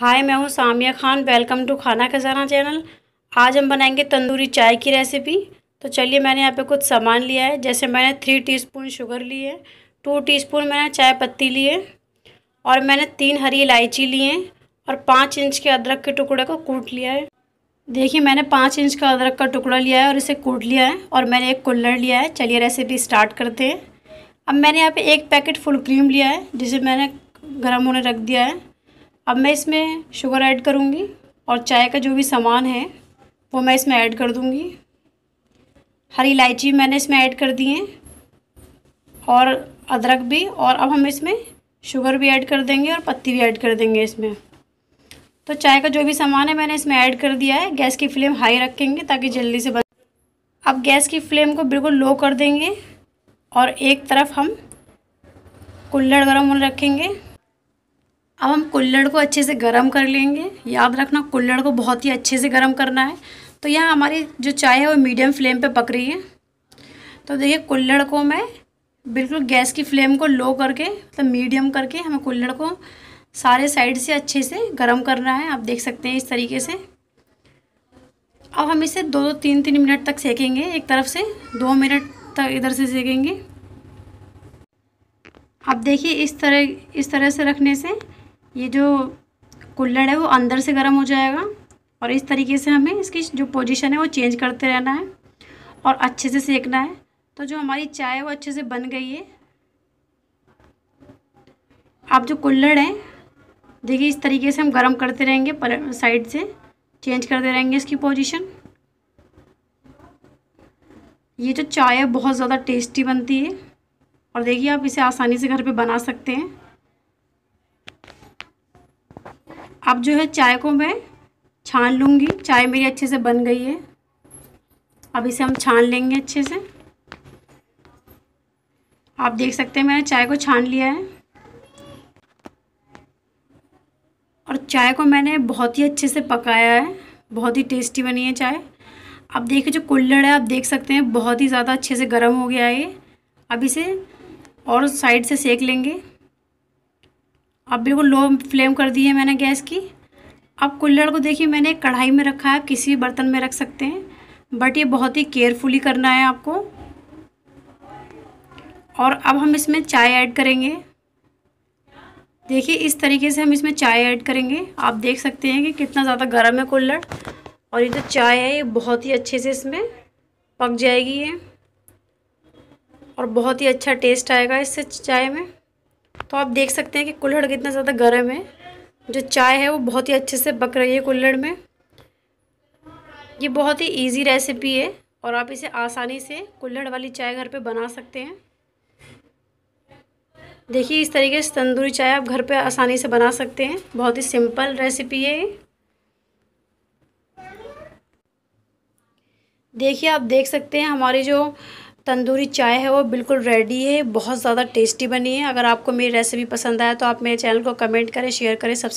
हाय मैं हूँ Samia Khan welcome to खाना खजाना चैनल आज हम बनाएंगे तंदूरी चाय की रेसिपी तो चलिए मैंने यहाँ पे कुछ सामान लिया है जैसे मैंने थ्री टीस्पून शुगर ली है टू टीस्पून मैंने चाय पत्ती ली है और मैंने तीन हरी इलायची ली हैं और पाँच इंच के अदरक के टुकड़े को कूट लिया है देखिए मैंने पाँच इंच का अदरक का टुकड़ा लिया है और इसे कूट लिया है और मैंने एक कुल्लर लिया है चलिए रेसिपी स्टार्ट करते हैं अब मैंने यहाँ पर एक पैकेट फुल क्रीम लिया है जिसे मैंने गर्म होने रख दिया है अब मैं इसमें शुगर ऐड करूँगी और चाय का जो भी सामान है वो मैं इसमें ऐड कर दूँगी हरी इलायची मैंने इसमें ऐड कर दी है और अदरक भी और अब हम इसमें शुगर भी ऐड कर देंगे और पत्ती भी ऐड कर देंगे इसमें तो चाय का जो भी सामान है मैंने इसमें ऐड कर दिया है गैस की फ्लेम हाई रखेंगे ताकि जल्दी से बन अब गैस की फ्लेम को बिल्कुल लो कर देंगे और एक तरफ हम कुल्लड़ गर्म होने रखेंगे अब हम कुल्लड़ को अच्छे से गर्म कर लेंगे याद रखना कुल्लड़ को बहुत ही अच्छे से गर्म करना है तो यहाँ हमारी जो चाय है वो मीडियम फ्लेम पर पक रही है तो देखिए कुल्लड़ को मैं बिल्कुल गैस की फ्लेम को लो करके मतलब तो मीडियम करके हमें कुल्लड़ को सारे साइड से अच्छे से गर्म करना है आप देख सकते हैं इस तरीके से अब हम इसे दो दो तीन तीन मिनट तक सेकेंगे एक तरफ से दो मिनट तक इधर से सेकेंगे आप देखिए इस तरह इस तरह से रखने से ये जो कुल्लड़ है वो अंदर से गर्म हो जाएगा और इस तरीके से हमें इसकी जो पोजीशन है वो चेंज करते रहना है और अच्छे से सेकना है तो जो हमारी चाय है वो अच्छे से बन गई है आप जो कुल्लड़ है देखिए इस तरीके से हम गर्म करते रहेंगे पर साइड से चेंज करते रहेंगे इसकी पोजीशन ये जो चाय है बहुत ज़्यादा टेस्टी बनती है और देखिए आप इसे आसानी से घर पे बना सकते हैं अब जो है चाय को मैं छान लूँगी चाय मेरी अच्छे से बन गई है अब इसे हम छान लेंगे अच्छे से आप देख सकते हैं मैंने चाय को छान लिया है और चाय को मैंने बहुत ही अच्छे से पकाया है बहुत ही टेस्टी बनी है चाय अब देखिए जो कुल्लड़ है आप देख सकते हैं बहुत ही ज़्यादा अच्छे से गर्म हो गया है अब इसे और साइड से सेक लेंगे अब बिल्कुल लो फ्लेम कर दी है मैंने गैस की अब कुल्लड़ को देखिए मैंने कढ़ाई में रखा है किसी भी बर्तन में रख सकते हैं बट ये बहुत ही केयरफुली करना है आपको और अब हम इसमें चाय ऐड करेंगे देखिए इस तरीके से हम इसमें चाय ऐड करेंगे आप देख सकते हैं कि कितना ज़्यादा गर्म है कुल्लड़ और ये जो चाय है ये बहुत ही अच्छे से इसमें पक जाएगी ये और बहुत ही अच्छा टेस्ट आएगा इससे चाय में तो आप देख सकते हैं कि कुल्हड़ कितना ज़्यादा गर्म है जो चाय है वो बहुत ही अच्छे से पक रही है कुल्हड़ में ये बहुत ही इजी रेसिपी है और आप इसे आसानी से कुल्हड़ वाली चाय घर पे बना सकते हैं देखिए इस तरीके से तंदूरी चाय आप घर पे आसानी से बना सकते हैं बहुत ही सिंपल रेसिपी है देखिए आप देख सकते हैं हमारी जो तंदूरी चाय है वो बिल्कुल रेडी है बहुत ज़्यादा टेस्टी बनी है अगर आपको मेरी रेसिपी पसंद आया तो आप मेरे चैनल को कमेंट करें शेयर करें सब्सक्राइब